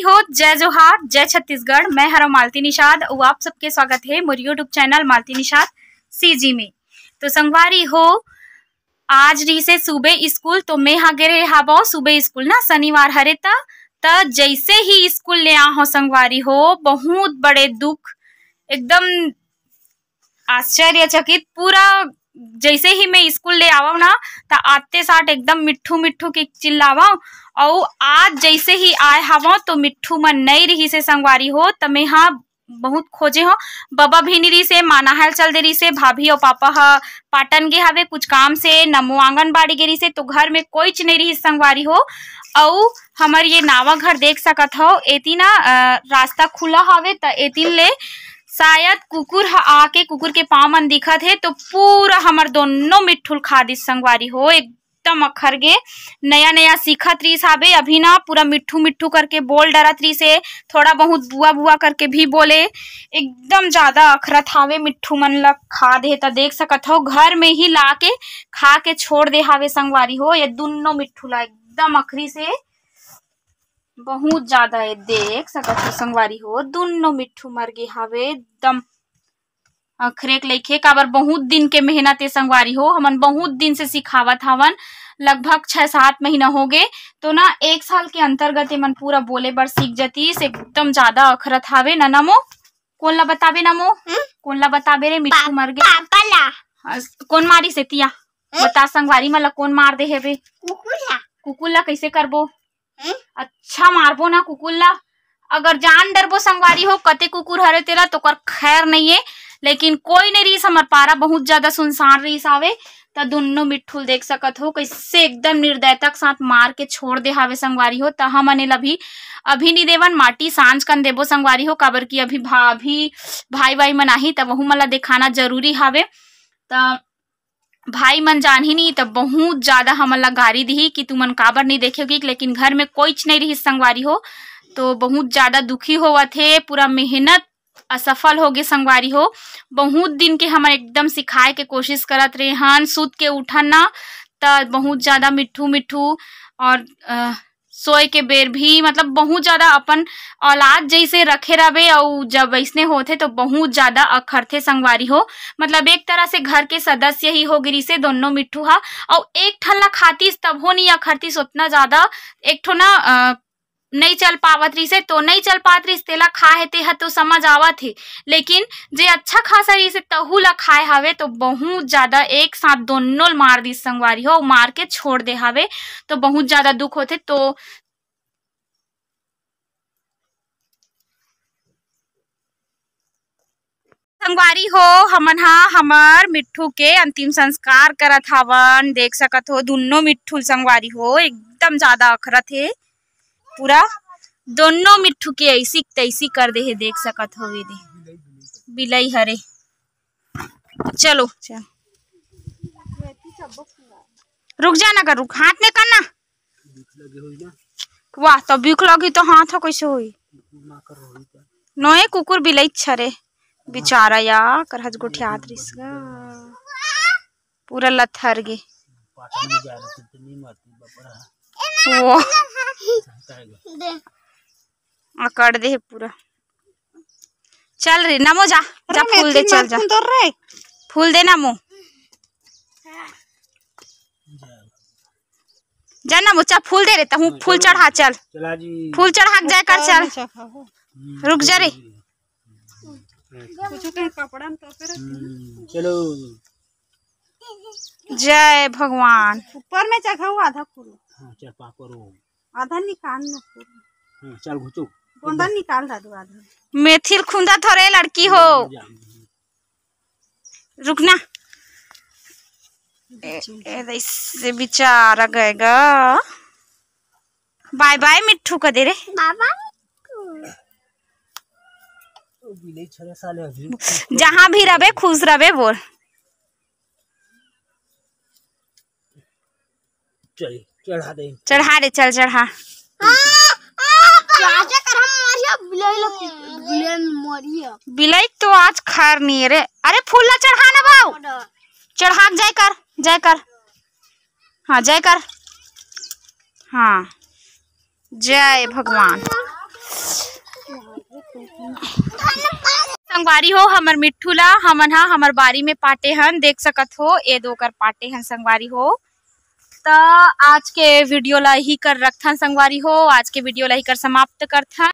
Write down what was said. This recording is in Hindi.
हो जय जोहार जय छत्तीसगढ़ मैं हरा मालती निषाद और आप सबके स्वागत है मोर YouTube channel Malti Nishad CG में तो संगवारी हो आज री से सुबह स्कूल तो मैं हाँ गे हाबो सुबह स्कूल ना शनिवार हरे ता त जैसे ही स्कूल ले आ हो संगवारी हो बहुत बड़े दुख एकदम आश्चर्यचकित पूरा जैसे ही मैं स्कूल ले आवा ना तो आते साथ एकदम मिठ्ठू मिठ्ठू की चिल्लावा और आज जैसे ही आए हव तो मिट्ठू मन नहीं रही से संगवारी हो तमे हाँ बहुत खोजे हो बाबा भी रही से हाल चल रही से भाभी और पापा हा पाटन गे हवे कुछ काम से नमो आंगनबाड़ी रही से तो घर में कोई नहीं रही संगवारी हो और हमार ये नावा घर देख सकत हो एती ना रास्ता खुला हवे तो एती ले शायद कुकुर हा आके कुकुर के पाँव मन दिखत है तो पूरा हमार दोनों मिठुल दी संगवारी हो एक उत्तम अखर गे नया नया सीखत रहीस हावे अभी ना पूरा मिठू मिठू करके बोल डरत रही से थोड़ा बहुत बुआ बुआ करके भी बोले एकदम ज्यादा अखरत हावे मिट्ठू मन ल खा दे तो देख सकत हो घर में ही ला के खा के छोड़ दे हावे संगवारी हो ये दोनों मिट्ठू ला एकदम अखरी से बहुत ज्यादा ये देख सकत हो संगवारी हो दोनों मिठू मर गे हावे एकदम खरेक लइखे काबर बहुत दिन के मेहनत ए संगवारी हो हमन बहुत दिन से सिखावत हवन लगभग छह सात महीना हो गए तो ना एक साल के अंतर्गत मन पूरा बोले बर सीख जतीस एकदम ज्यादा अखरत हावे ना नमो कौन ला बतावे नमो कौन ला बतावे रे मिट्टू मर गए कौन मारी से तिया बता संगवारी मला कौन मार दे है कुकुल ला कैसे करबो अच्छा मारबो ना कुकुल ला अगर जान डरबो संगवारी हो कते कुकुर हरे तेरा तो कर खैर नहीं है लेकिन कोई नहीं रहीस हमार पारा बहुत ज्यादा सुनसान रीस आवे तो दोनों मिठुल देख सकत हो कैसे एकदम निर्दयता के साथ मार के छोड़ दे हावे संगवारी हो त हम अनिल अभी अभी नहीं देवन माटी सांझ कन देबो संगवारी हो काबर की अभी भाभी भाई भाई मन आही तब वहू मला दिखाना जरूरी हावे त भाई मन ही नहीं तब बहुत ज्यादा हमन ला गारी दी कि तुमन काबर नहीं देखेगी लेकिन घर में कोई नहीं रही संगवारी हो तो बहुत ज्यादा दुखी हुआ थे पूरा मेहनत असफल हो गए संगवारी हो बहुत दिन के हम एकदम सिखाए के कोशिश करत रहे हन सुत के उठन ना बहुत ज़्यादा मिठू मिठू और आ, सोए के बेर भी मतलब बहुत ज़्यादा अपन औलाद जैसे रखे रहे और जब ऐसने होते तो बहुत ज़्यादा अखरथे संगवारी हो मतलब एक तरह से घर के सदस्य ही हो गिरी से दोनों मिट्टू हा और एक ठल्ला खातीस तब हो नहीं अखरतीस उतना ज़्यादा एक ठो ना नहीं चल पावत रही से तो नहीं चल पात रही तेला खाए ते ह तो समझ आवा थे लेकिन जे अच्छा खासा रही से तहू ला खाए हवे तो बहुत ज्यादा एक साथ दोनों मार दी संगवारी हो मार के छोड़ दे हवे तो बहुत ज्यादा दुख होते तो संगवारी हो हमन हा हमर मिट्ठू के अंतिम संस्कार करत हवन देख सकत हो दोनों मिट्ठू संगवारी हो एकदम ज्यादा अखरत है पूरा दोनों मिट्ठू के ऐसी तैसी कर दे है देख सकत हो दे बिलई हरे चलो चल अच्छा। रुक जाना कर रुक हाथ ने करना वाह तो भूख लगी तो हाथ कैसे हुई नोए कुकुर बिलई छरे बेचारा या कर हज गोठियात पूरा लथर गे वो हाँ, दे पूरा चल रे नमो जा जा फूल दे चल जा तो रे फूल दे नमो जा नमो चल फूल दे रे तहु तो फूल चढ़ा चल चला जी फूल चढ़ा जाए कर चल रुक जा रे कुछ कपड़ा तो फिर हम्म, चलो जय भगवान ऊपर में चखा हुआ था फूल हाँ चल आधा निकाल हाँ चल तो। निकाल दा आधा मेथिल खुंदा थोड़े लड़की हो हाँ, रुकना ऐसे बिचारा गएगा बाय बाय मिठू का दे रे जहाँ भी रहे खुश रहे बोल चलिए चढ़ा दे चढ़ा दे चल चढ़ा बिलई तो आज खैर नहीं रे अरे फूल ना चढ़ा ना भाव चढ़ा जय कर जय कर हाँ जय कर हाँ जय भगवान संगवारी हो हमर मिठूला हमन हा हमर बारी में पाटे हन देख सकत हो ए दो कर पाटे हन संगवारी हो त आज के वीडियो ला ही कर रखथन संगवारी हो आज के वीडियो ला ही कर समाप्त करथन।